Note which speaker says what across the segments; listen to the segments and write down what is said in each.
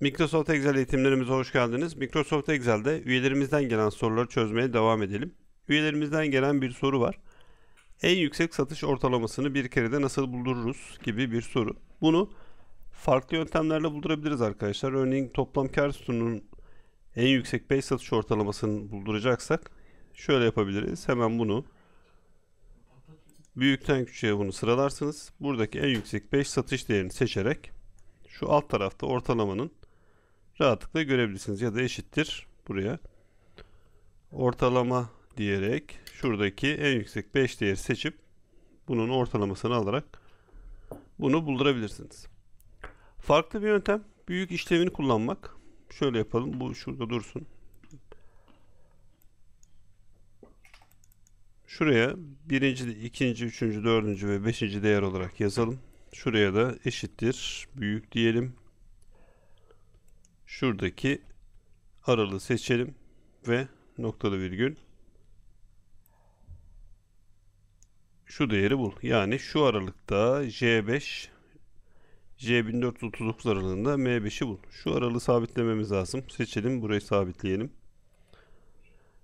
Speaker 1: Microsoft Excel eğitimlerimize hoş geldiniz. Microsoft Excel'de üyelerimizden gelen soruları çözmeye devam edelim. Üyelerimizden gelen bir soru var. En yüksek satış ortalamasını bir kerede nasıl buldururuz gibi bir soru. Bunu farklı yöntemlerle buldurabiliriz arkadaşlar. Örneğin toplam kar sütununun en yüksek 5 satış ortalamasını bulduracaksak şöyle yapabiliriz. Hemen bunu büyükten küçüğe bunu sıralarsınız. Buradaki en yüksek 5 satış değerini seçerek şu alt tarafta ortalamanın rahatlıkla görebilirsiniz. Ya da eşittir buraya. Ortalama diyerek şuradaki en yüksek 5 değeri seçip bunun ortalamasını alarak bunu buldurabilirsiniz. Farklı bir yöntem büyük işlemini kullanmak. Şöyle yapalım. Bu şurada dursun. Şuraya birinci, ikinci, üçüncü, dördüncü ve beşinci değer olarak yazalım. Şuraya da eşittir büyük diyelim şuradaki aralığı seçelim ve noktalı virgül şu değeri bul. Yani şu aralıkta J5 J1439 aralığında M5'i bul. Şu aralığı sabitlememiz lazım. Seçelim. Burayı sabitleyelim.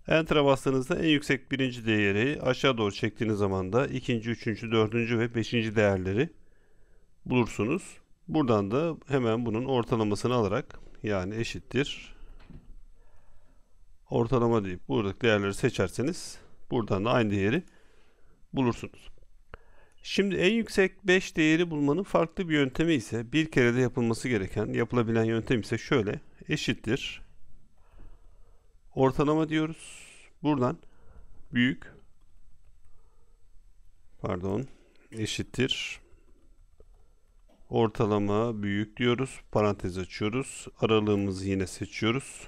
Speaker 1: Enter'a bastığınızda en yüksek birinci değeri aşağı doğru çektiğiniz zaman da ikinci, üçüncü, dördüncü ve beşinci değerleri bulursunuz. Buradan da hemen bunun ortalamasını alarak yani eşittir ortalama deyip buradaki değerleri seçerseniz buradan da aynı değeri bulursunuz. Şimdi en yüksek 5 değeri bulmanın farklı bir yöntemi ise bir kere de yapılması gereken yapılabilen yöntem ise şöyle eşittir ortalama diyoruz. Buradan büyük pardon eşittir Ortalama büyük diyoruz. Parantez açıyoruz. Aralığımızı yine seçiyoruz.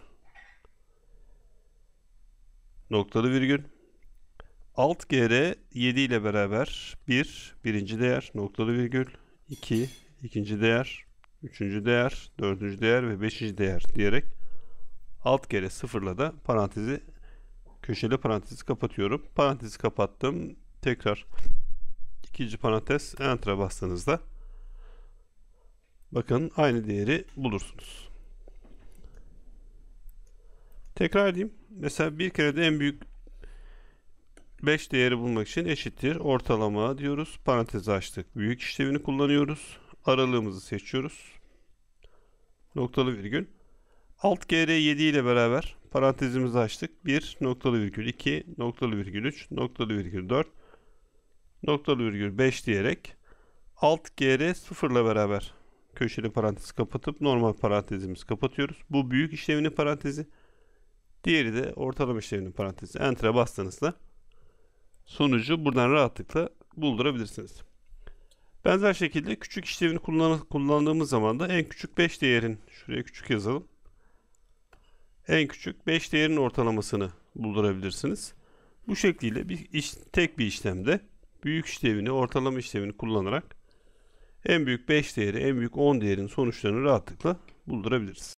Speaker 1: Noktalı virgül. Alt GR 7 ile beraber 1 birinci değer noktalı virgül 2 ikinci değer 3. değer 4. değer ve 5. değer diyerek alt GR sıfırla da parantezi köşeli parantezi kapatıyorum. Parantezi kapattım. Tekrar ikinci parantez enter'a bastığınızda Bakın aynı değeri bulursunuz. Tekrar edeyim. Mesela bir kere de en büyük 5 değeri bulmak için eşittir. Ortalama diyoruz. Parantez açtık. Büyük işlevini kullanıyoruz. Aralığımızı seçiyoruz. Noktalı virgül. Alt GR 7 ile beraber parantezimizi açtık. 1 noktalı virgül 2 noktalı virgül 3 noktalı virgül 4 noktalı virgül 5 diyerek alt GR 0 ile beraber köşeli parantezi kapatıp normal parantezimizi kapatıyoruz. Bu büyük işlevinin parantezi. Diğeri de ortalama işlevinin parantezi. Enter'a bastığınızda sonucu buradan rahatlıkla buldurabilirsiniz. Benzer şekilde küçük işlemini kullan kullandığımız zaman da en küçük 5 değerin şuraya küçük yazalım. En küçük 5 değerin ortalamasını buldurabilirsiniz. Bu şekliyle bir iş, tek bir işlemde büyük işlemini, ortalama işlemini kullanarak en büyük 5 değeri, en büyük 10 değerin sonuçlarını rahatlıkla buldurabiliriz.